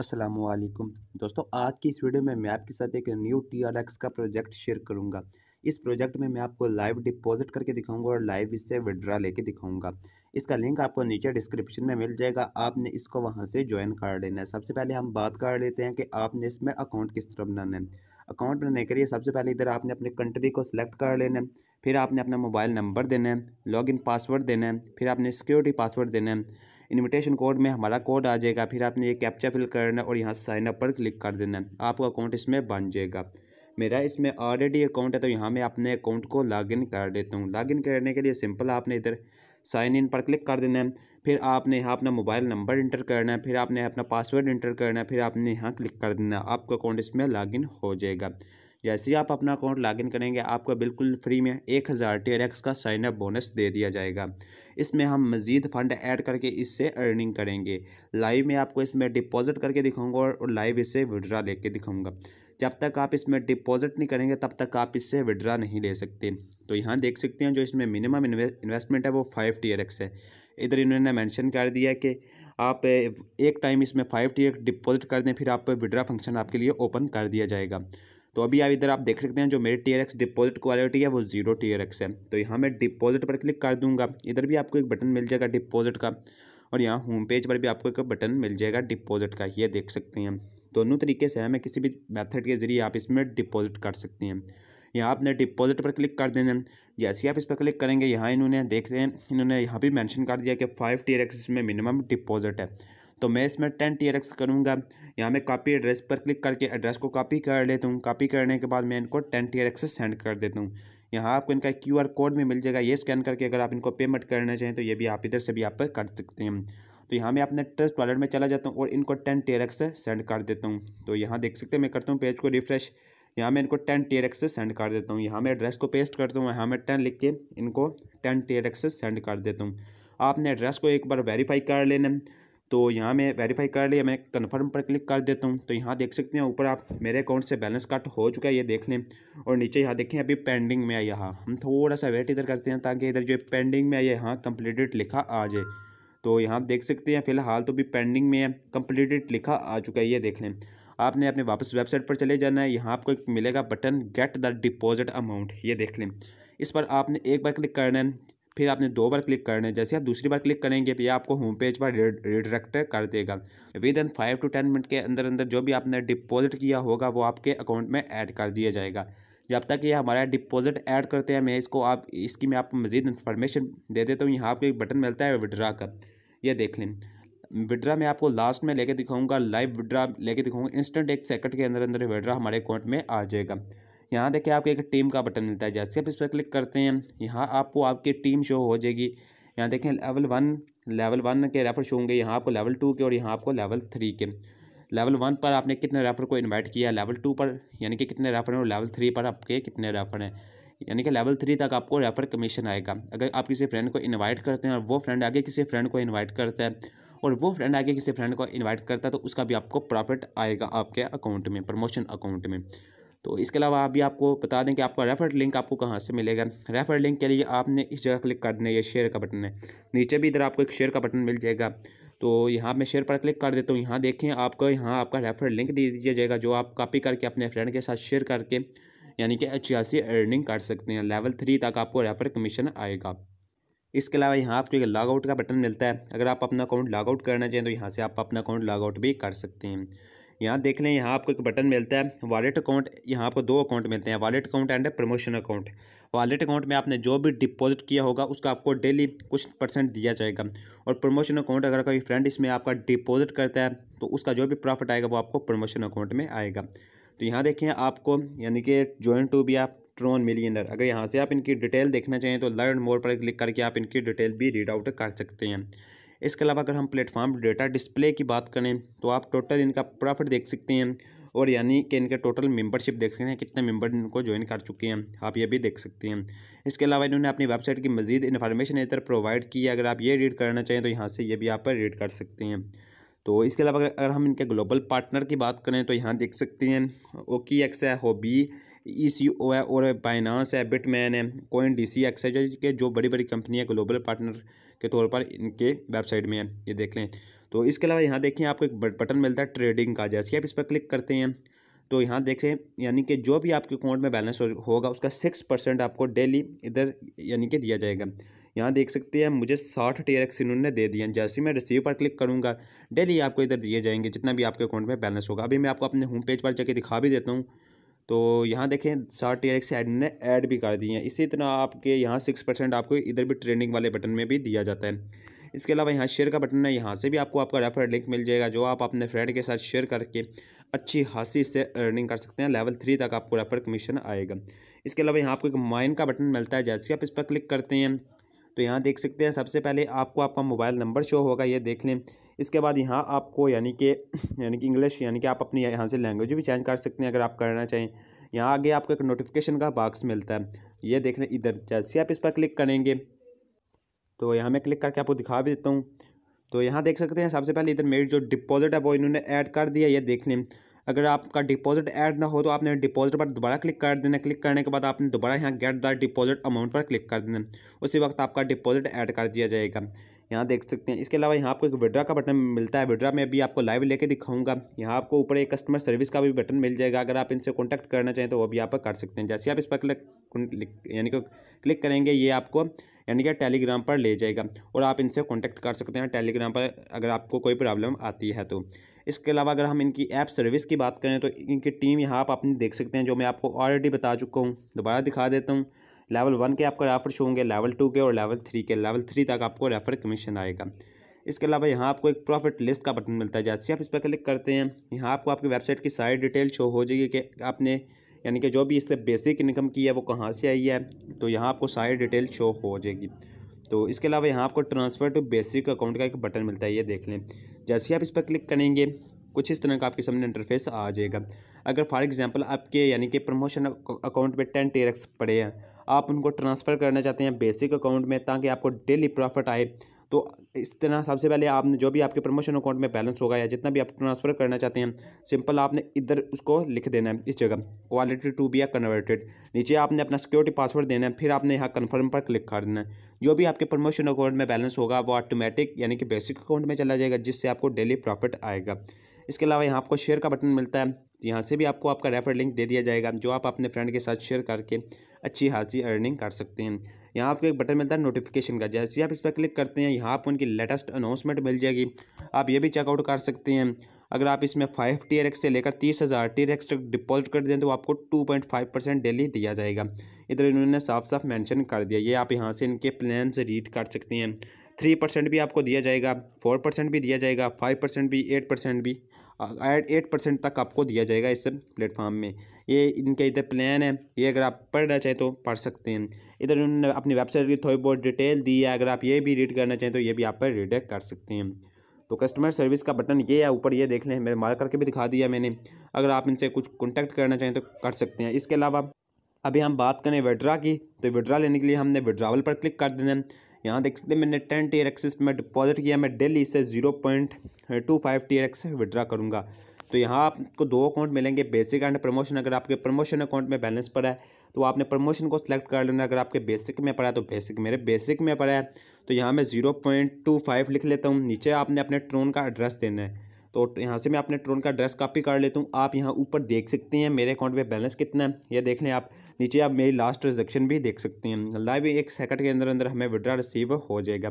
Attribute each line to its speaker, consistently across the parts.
Speaker 1: असलकुम दोस्तों आज की इस वीडियो में मैं आपके साथ एक न्यू टी आर एक्स का प्रोजेक्ट शेयर करूंगा इस प्रोजेक्ट में मैं आपको लाइव डिपॉजिट करके दिखाऊंगा और लाइव इससे विड्रा लेके दिखाऊंगा इसका लिंक आपको नीचे डिस्क्रिप्शन में मिल जाएगा आपने इसको वहां से ज्वाइन कर लेना है सबसे पहले हम बात कर लेते हैं कि आपने इसमें अकाउंट किस तरह बनाना है अकाउंट बनाने के लिए सबसे पहले इधर आपने अपने कंट्री को सिलेक्ट कर लेना है फिर आपने अपना मोबाइल नंबर देना है लॉगिन पासवर्ड देना है फिर आपने सिक्योरिटी पासवर्ड देना है इनविटेशन कोड में हमारा कोड आ जाएगा फिर आपने ये कैप्चा फिल करना है और यहाँ साइन अप पर क्लिक कर देना है आपका अकाउंट इसमें बन जाएगा मेरा इसमें ऑलरेडी अकाउंट है तो यहाँ मैं अपने अकाउंट को लॉगिन कर देता हूँ लॉगिन करने के लिए सिंपल आपने इधर साइन इन पर क्लिक कर देना है फिर आपने यहाँ अपना मोबाइल नंबर इंटर करना है फिर आपने अपना पासवर्ड इंटर करना है फिर आपने यहाँ क्लिक कर देना है आपका अकाउंट इसमें लॉगिन हो जाएगा जैसे ही आप अपना अकाउंट लॉगिन करेंगे आपको बिल्कुल फ्री में एक हज़ार टी का साइन अप बोनस दे दिया जाएगा इसमें हम मज़ीद फंड ऐड करके इससे अर्निंग करेंगे लाइव में आपको इसमें डिपॉजिट करके दिखाऊंगा और लाइव इससे विड्रा लेके दिखाऊंगा जब तक आप इसमें डिपॉजिट नहीं करेंगे तब तक आप इससे विड्रा नहीं ले सकते तो यहाँ देख सकते हैं जो इसमें मिनिमम इन्वेस्टमेंट है वो फाइव टी है इधर इन्होंने मैंशन कर दिया कि आप एक टाइम इसमें फाइव टी डिपॉजिट कर दें फिर आप विड्रा फंक्शन आपके लिए ओपन कर दिया जाएगा तो अभी आप इधर आप देख सकते हैं जो मेरी T R X deposit quality है वो जीरो टी आर एक्स है तो यहाँ मैं डिपॉजिट पर क्लिक कर दूंगा इधर भी आपको एक बटन मिल जाएगा डिपॉजिट का और यहाँ होम पेज पर भी आपको एक बटन मिल जाएगा डिपॉजिट का ये देख सकते हैं दोनों तरीके से हमें किसी भी मेथड के जरिए आप इसमें डिपॉजिट कर सकते हैं यहाँ आपने डिपॉजिट पर क्लिक कर देना जैसे ही आप इस पर क्लिक करेंगे यहाँ इन्होंने देखते हैं इन्होंने यहाँ भी मेंशन कर दिया कि फाइव टी इसमें मिनिमम डिपॉजिट है तो मैं इसमें टेन टी एक्स करूँगा यहाँ मैं कॉपी एड्रेस पर क्लिक करके एड्रेस को कॉपी कर लेता हूँ कॉपी करने के बाद मैं इनको टेन टी एक्स सेंड कर देता हूँ यहाँ आपको इनका क्यू आर कोड भी मिल जाएगा ये स्कैन करके अगर आप इनको पेमेंट करना चाहें तो ये भी आप इधर से भी आप कर सकते हैं तो यहाँ मैं अपने ट्रस्ट वॉलेट में चला जाता हूँ और इनको टेन टी एक्स सेंड कर देता हूँ तो यहाँ देख सकते हैं मैं करता हूँ पेज को रिफ्रेश यहाँ मैं इनको टेन टी एक्स सेंड कर देता हूँ यहाँ मैं एड्रेस को पेस्ट करता हूँ यहाँ मैं टेन लिख के इनको टेन टी एक्स सेंड कर देता हूँ आपने एड्रेस को एक बार वेरीफाई कर लेना तो यहाँ मैं वेरीफाई कर लिया मैं कन्फर्म पर क्लिक कर देता हूँ तो यहाँ देख सकते हैं ऊपर आप मेरे अकाउंट से बैलेंस कट हो चुका है ये देख लें और नीचे यहाँ देखें अभी पेंडिंग में आया यहाँ हम थोड़ा सा वेट इधर करते हैं ताकि इधर जो पेंडिंग में आया यहाँ कम्प्लीटेड लिखा आ जाए तो यहाँ देख सकते हैं फिलहाल तो भी पेंडिंग में है कम्प्लीटेड लिखा आ चुका है ये देख लें आपने अपने वापस वेबसाइट पर चले जाना है यहाँ आपको एक मिलेगा button get the deposit amount ये देख लें इस पर आपने एक बार क्लिक करना है फिर आपने दो बार क्लिक करने जैसे आप दूसरी बार क्लिक करेंगे तो ये आपको होम पेज पर रिडायरेक्ट कर देगा within five to ten minute के अंदर अंदर जो भी आपने डिपॉजिट किया होगा वो आपके अकाउंट में ऐड कर दिया जाएगा जब तक ये हमारा डिपॉजिट ऐड करते हैं मैं इसको आप इसकी मैं आपको मज़ीद इन्फॉर्मेशन दे देता हूँ यहाँ आपको एक बटन मिलता है विड्रा का ये देख लें विड्रा मैं आपको लास्ट में लेके दिखाऊंगा लाइव विड्रा लेके दिखाऊंगा इंस्टेंट एक सेकंड के अंदर अंदर विड्रा हमारे अकाउंट में आ जाएगा यहाँ देखिए आपके एक टीम का बटन मिलता है जैसे आप इस पर क्लिक करते हैं यहाँ आपको आपकी टीम शो हो जाएगी यहाँ देखें लेवल वन लेवल वन के रेफर शो होंगे यहाँ आपको लेवल टू के और यहाँ आपको लेवल थ्री के लेवल वन पर आपने कितने रेफर को इनवाइट किया लेवल टू पर यानी कि कितने रेफर हैं और लेवल थ्री पर आपके कितने रेफर हैं यानी कि लेवल थ्री तक आपको रेफर कमीशन आएगा अगर आप किसी फ्रेंड को इनवाइट करते हैं और वो फ्रेंड आगे किसी फ्रेंड को इनवाइट करता है और वो फ्रेंड आगे किसी फ्रेंड को इन्वाइट करता है तो उसका भी आपको प्रॉफिट आएगा आपके अकाउंट में प्रमोशन अकाउंट में तो इसके अलावा आप भी आपको बता दें कि आपका रेफर लिंक आपको कहाँ से मिलेगा रेफर लिंक के लिए आपने इस जगह क्लिक कर देना है शेयर का बटन है नीचे भी इधर आपको एक शेयर का बटन मिल जाएगा तो यहाँ मैं शेयर पर क्लिक कर देता हूँ यहाँ देखें आपको यहाँ आपका रेफर लिंक दे दिया जाएगा जो आप कॉपी करके अपने फ्रेंड के साथ शेयर करके यानी कि अच्छी खासी अर्निंग कर सकते हैं लेवल थ्री तक आपको रेफर कमीशन आएगा इसके अलावा यहाँ आपको एक लॉगआउट का बटन मिलता है अगर आप अपना अकाउंट लॉगआउट करना चाहें तो यहाँ से आप अपना अकाउंट लॉगआउट भी कर सकते हैं यहाँ देख लें यहाँ आपको एक बटन मिलता है वॉलेट अकाउंट यहाँ आपको दो अकाउंट मिलते हैं wallet account and promotion account wallet account में आपने जो भी डिपॉजिट किया होगा उसका आपको डेली कुछ परसेंट दिया जाएगा और प्रमोशन अकाउंट अगर कोई फ्रेंड इसमें आपका डिपॉजिट करता है तो उसका जो भी प्रॉफिट आएगा वो आपको प्रमोशन अकाउंट में आएगा तो यहाँ देखें आपको यानी कि ज्वाइन टू भी आप ट्रोन मिलियनर अगर यहाँ से आप इनकी डिटेल देखना चाहें तो लर्न मोर पर क्लिक करके आप इनकी डिटेल भी रीड आउट कर सकते हैं इसके अलावा अगर हम प्लेटफॉर्म डेटा डिस्प्ले की बात करें तो आप टोटल इनका प्रॉफिट देख सकते हैं और यानी कि इनके टोटल मेंबरशिप देख सकते हैं कितने मेंबर इनको ज्वाइन कर चुके हैं आप ये भी देख सकते हैं इसके अलावा इन्होंने अपनी वेबसाइट की मजीद इन्फॉर्मेशन इधर प्रोवाइड की है अगर आप ये रीड करना चाहें तो यहाँ से ये भी आप रीड कर सकते हैं तो इसके अलावा अगर हम इनके ग्लोबल पार्टनर की बात करें तो यहाँ देख सकते हैं ओकी एक्स है होबी ई सी ओ है और बाइनास है बिटमैन है कोइन डी सी एक्स है जो कि जो बड़ी बड़ी कंपनी है ग्लोबल पार्टनर के तौर पर इनके वेबसाइट में है ये देख लें तो इसके अलावा यहाँ देखें आपको एक बटन मिलता है ट्रेडिंग का जैसे आप इस पर क्लिक करते हैं तो यहाँ देखें यानी कि जो भी आपके अकाउंट में बैलेंस होगा उसका सिक्स परसेंट आपको डेली इधर यानी कि दिया जाएगा यहाँ देख सकते हैं मुझे साठ टी एक्स इन्होंने दे दिए जैसे मैं रिसीव पर क्लिक करूँगा डेली आपको इधर दिए जाएंगे जितना भी आपके अकाउंट में बैलेंस होगा अभी मैं आपको अपने होम पेज पर जाके दिखा भी देता हूँ तो यहाँ देखें साठ टी से एड ने ऐड भी कर दिए हैं इसी तरह आपके यहाँ सिक्स परसेंट आपको इधर भी ट्रेनिंग वाले बटन में भी दिया जाता है इसके अलावा यहाँ शेयर का बटन है यहाँ से भी आपको आपका रेफर लिंक मिल जाएगा जो आप अपने फ्रेंड के साथ शेयर करके अच्छी खासी से अर्निंग कर सकते हैं लेवल थ्री तक आपको रेफर कमीशन आएगा इसके अलावा यहाँ आपको एक माइन का बटन मिलता है जैसे आप इस पर क्लिक करते हैं तो यहाँ देख सकते हैं सबसे पहले आपको आपका मोबाइल नंबर शो होगा ये देख लें इसके बाद यहाँ आपको यानी कि यानी कि इंग्लिश यानी कि आप अपनी यहाँ से लैंग्वेज भी चेंज कर सकते हैं अगर आप करना चाहें यहाँ आगे आपको एक नोटिफिकेशन का बॉक्स मिलता है ये देख लें इधर जैसे आप इस पर क्लिक करेंगे तो यहाँ मैं क्लिक करके आपको दिखा भी देता हूँ तो यहाँ देख सकते हैं सबसे पहले इधर मेरी जो डिपॉजिट है वो इन्होंने ऐड कर दिया ये देख लें अगर आपका डिपॉजिट ऐड ना हो तो आपने डिपॉजिट पर दोबारा क्लिक कर देना क्लिक करने के बाद आपने दोबारा यहाँ गेट द डिपॉजिट अमाउंट पर क्लिक कर देना उसी वक्त आपका डिपॉजिट ऐड कर दिया जाएगा यहाँ देख सकते हैं इसके अलावा यहाँ आपको एक विड्रा का बटन मिलता है विड्रा में अभी आपको लाइव लेके दिखाऊंगा यहाँ आपको ऊपर एक कस्टमर सर्विस का भी बटन मिल जाएगा अगर आप इनसे कॉन्टैक्ट करना चाहें तो वो भी आप कर सकते हैं जैसे आप इस पर क्लिक यानी कि क्लिक करेंगे ये आपको यानी कि टेलीग्राम पर ले जाएगा और आप इनसे कॉन्टैक्ट कर सकते हैं टेलीग्राम पर अगर आपको कोई प्रॉब्लम आती है तो इसके अलावा अगर हम इनकी ऐप सर्विस की बात करें तो इनकी टीम यहाँ आप अपनी देख सकते हैं जो मैं आपको ऑलरेडी बता चुका हूँ दोबारा दिखा देता हूँ लेवल वन के आपको रेफर शो होंगे लेवल टू के और लेवल थ्री के लेवल थ्री तक आपको रेफर कमीशन आएगा इसके अलावा यहाँ आपको एक प्रॉफिट लिस्ट का बटन मिलता है जैसे आप इस पर क्लिक करते हैं यहाँ आपको आपकी वेबसाइट की सारी डिटेल शो हो जाएगी कि आपने यानी कि जो भी इससे बेसिक इनकम की है वो कहाँ से आई है तो यहाँ आपको सारी डिटेल शो हो जाएगी तो इसके अलावा यहाँ आपको ट्रांसफ़र टू बेसिक अकाउंट का एक बटन मिलता है ये देख लें जैसे ही आप इस पर क्लिक करेंगे कुछ इस तरह का आपके सामने इंटरफेस आ जाएगा अगर फॉर एग्जांपल आपके यानी कि प्रमोशन अकाउंट में टेन टेरक्स पड़े हैं आप उनको ट्रांसफ़र करना चाहते हैं बेसिक अकाउंट में ताकि आपको डेली प्रॉफिट आए तो इस तरह सबसे पहले आपने जो भी आपके प्रमोशन अकाउंट में बैलेंस होगा या जितना भी आप ट्रांसफ़र करना चाहते हैं सिंपल आपने इधर उसको लिख देना है इस जगह क्वालिटी टू बी या कन्वर्टेड नीचे आपने अपना सिक्योरिटी पासवर्ड देना है फिर आपने यहाँ कन्फर्म पर क्लिक कर देना है जो भी आपके प्रमोशन अकाउंट में बैलेंस होगा वो ऑटोमेटिक यानी कि बेसिक अकाउंट में चला जाएगा जिससे आपको डेली प्रॉफिट आएगा इसके अलावा यहाँ आपको शेयर का बटन मिलता है तो यहाँ से भी आपको आपका रेफर लिंक दे दिया जाएगा जो आप अपने फ्रेंड के साथ शेयर करके अच्छी खासी अर्निंग कर सकते हैं यहाँ आपको एक बटन मिलता है नोटिफिकेशन का जैसे आप इस पर क्लिक करते हैं यहाँ आपको उनकी लेटेस्ट अनाउंसमेंट मिल जाएगी आप ये भी चेकआउट कर सकते हैं अगर आप इसमें फाइव टी आर एक्स से लेकर तीस हज़ार टी आर एक्स तक डिपॉजिट कर दें तो आपको two point five percent daily दिया जाएगा इधर इन्होंने साफ साफ मेंशन कर दिया ये आप यहाँ से इनके प्लान रीड कर सकते हैं थ्री परसेंट भी आपको दिया जाएगा फोर परसेंट भी दिया जाएगा फाइव परसेंट भी एट परसेंट भी एट एट परसेंट तक आपको दिया जाएगा इस प्लेटफॉर्म में ये इनके इधर प्लान है ये अगर आप पढ़ना चाहें तो पढ़ सकते हैं इधर उन्होंने अपनी वेबसाइट की थोड़ी बहुत डिटेल दी है अगर आप ये भी रीड करना चाहें तो ये भी आप पर रीड कर सकते हैं तो कस्टमर सर्विस का बटन ये है ऊपर ये देख लें मेरे मार करके भी दिखा दिया मैंने अगर आप इनसे कुछ कॉन्टैक्ट करना चाहें तो कर सकते हैं इसके अलावा अभी हम बात करें विड्रा की तो विड्रा लेने के लिए हमने विड्रावल पर क्लिक कर देना यहाँ देख सकते हैं मैंने टेन टी एक्स में डिपॉजिट किया मैं डेली इसे zero point two five T X withdraw करूँगा तो यहाँ आपको दो अकाउंट मिलेंगे बेसिक एंड प्रमोशन अगर आपके प्रमोशन अकाउंट में बैलेंस पड़ा है तो आपने प्रमोशन को सिलेक्ट कर लेना अगर आपके बेसिक में पड़ा है तो बेसिक मेरे बेसिक में पड़ा है तो यहाँ मैं जीरो पॉइंट टू फाइव लिख लेता हूँ नीचे आपने अपने ट्रोन का एड्रेस देना है तो यहाँ से मैं अपने ट्रोन का एड्रेस कॉपी कर लेता हूँ आप यहाँ ऊपर देख सकते हैं मेरे अकाउंट में बैलेंस कितना है ये देख लें आप नीचे आप मेरी लास्ट ट्रांजेक्शन भी देख सकते हैं लाइव एक सेकंड के अंदर अंदर हमें विड्रा रिसीव हो जाएगा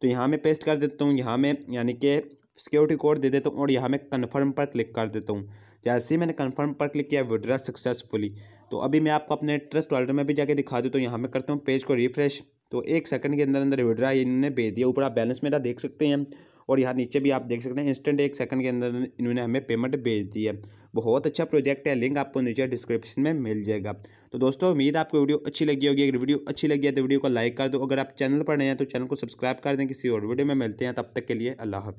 Speaker 1: तो यहाँ मैं पेस्ट कर देता हूँ यहाँ मैं यानी कि सिक्योरिटी कोड दे देता हूँ और यहाँ मैं कन्फर्म पर क्लिक कर देता हूँ जैसे ही मैंने कन्फर्म पर क्लिक किया विड्रा सक्सेसफुली तो अभी मैं आपको अपने ट्रस्ट वॉलेट में भी जाके दिखा दूँ हूँ तो यहाँ मैं करता हूँ पेज को रिफ्रेश तो एक सेकंड के अंदर अंदर विड्रा इन्होंने भेज दिया ऊपर आप बैलेंस मेरा देख सकते हैं और यहाँ नीचे भी आप देख सकते हैं इंस्टेंट एक सेकंड के अंदर इन्होंने हमें पेमेंट भेज दी है बहुत अच्छा प्रोजेक्ट है लिंक आपको नीचे डिस्क्रिप्शन में मिल जाएगा तो दोस्तों उम्मीद आपको वीडियो अच्छी लगी होगी अगर वीडियो अच्छी लगी है तो वीडियो को लाइक कर दो अगर आप चैनल पर नए हैं तो चैनल को सब्सक्राइब कर दें किसी और वीडियो में मिलते हैं तब तक के लिए अल्लाह